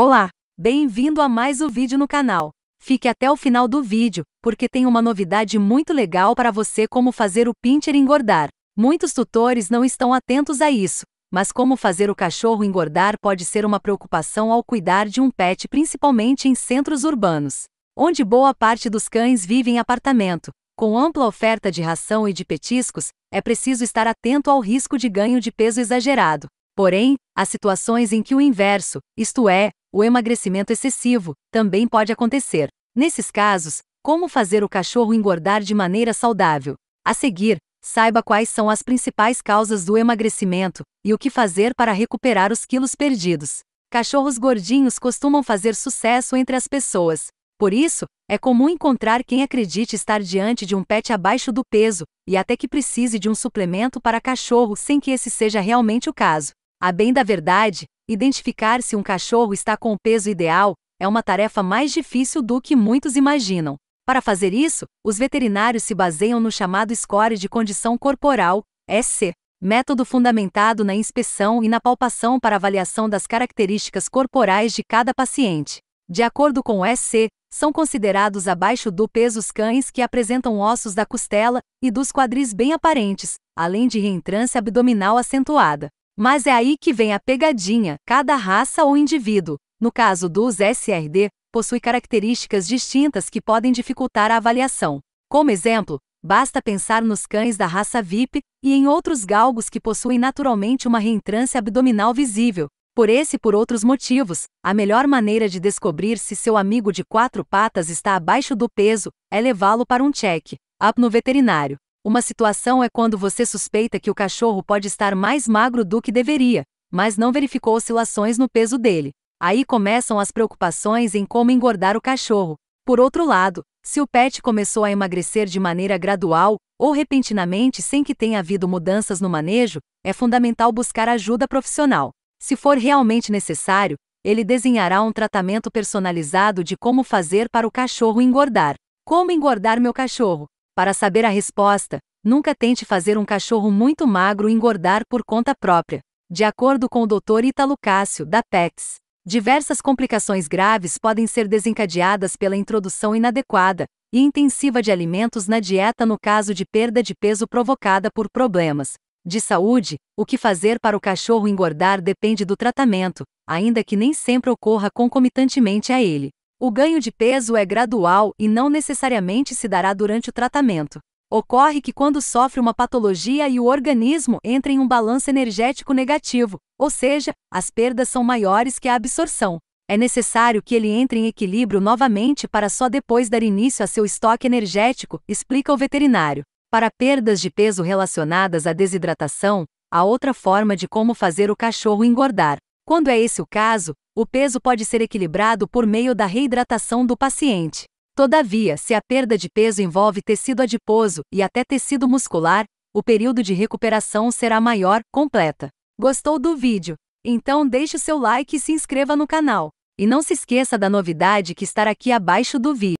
Olá, bem-vindo a mais um vídeo no canal. Fique até o final do vídeo, porque tem uma novidade muito legal para você como fazer o pincher engordar. Muitos tutores não estão atentos a isso, mas como fazer o cachorro engordar pode ser uma preocupação ao cuidar de um pet principalmente em centros urbanos, onde boa parte dos cães vive em apartamento. Com ampla oferta de ração e de petiscos, é preciso estar atento ao risco de ganho de peso exagerado. Porém, há situações em que o inverso, isto é, o emagrecimento excessivo também pode acontecer. Nesses casos, como fazer o cachorro engordar de maneira saudável? A seguir, saiba quais são as principais causas do emagrecimento e o que fazer para recuperar os quilos perdidos. Cachorros gordinhos costumam fazer sucesso entre as pessoas. Por isso, é comum encontrar quem acredite estar diante de um pet abaixo do peso e até que precise de um suplemento para cachorro sem que esse seja realmente o caso. A bem da verdade, identificar se um cachorro está com o peso ideal é uma tarefa mais difícil do que muitos imaginam. Para fazer isso, os veterinários se baseiam no chamado score de condição corporal, SC, método fundamentado na inspeção e na palpação para avaliação das características corporais de cada paciente. De acordo com o SC, são considerados abaixo do peso os cães que apresentam ossos da costela e dos quadris bem aparentes, além de reentrância abdominal acentuada. Mas é aí que vem a pegadinha: cada raça ou indivíduo, no caso dos SRD, possui características distintas que podem dificultar a avaliação. Como exemplo, basta pensar nos cães da raça VIP e em outros galgos que possuem naturalmente uma reentrância abdominal visível. Por esse e por outros motivos, a melhor maneira de descobrir se seu amigo de quatro patas está abaixo do peso é levá-lo para um check-up no veterinário. Uma situação é quando você suspeita que o cachorro pode estar mais magro do que deveria, mas não verificou oscilações no peso dele. Aí começam as preocupações em como engordar o cachorro. Por outro lado, se o pet começou a emagrecer de maneira gradual ou repentinamente sem que tenha havido mudanças no manejo, é fundamental buscar ajuda profissional. Se for realmente necessário, ele desenhará um tratamento personalizado de como fazer para o cachorro engordar. Como engordar meu cachorro? Para saber a resposta, Nunca tente fazer um cachorro muito magro engordar por conta própria. De acordo com o Dr. Italo Cássio, da Pets, diversas complicações graves podem ser desencadeadas pela introdução inadequada e intensiva de alimentos na dieta no caso de perda de peso provocada por problemas de saúde. O que fazer para o cachorro engordar depende do tratamento, ainda que nem sempre ocorra concomitantemente a ele. O ganho de peso é gradual e não necessariamente se dará durante o tratamento. Ocorre que quando sofre uma patologia e o organismo entra em um balanço energético negativo, ou seja, as perdas são maiores que a absorção. É necessário que ele entre em equilíbrio novamente para só depois dar início a seu estoque energético, explica o veterinário. Para perdas de peso relacionadas à desidratação, há outra forma de como fazer o cachorro engordar. Quando é esse o caso, o peso pode ser equilibrado por meio da reidratação do paciente. Todavia, se a perda de peso envolve tecido adiposo e até tecido muscular, o período de recuperação será maior, completa. Gostou do vídeo? Então deixe o seu like e se inscreva no canal. E não se esqueça da novidade que estará aqui abaixo do vídeo.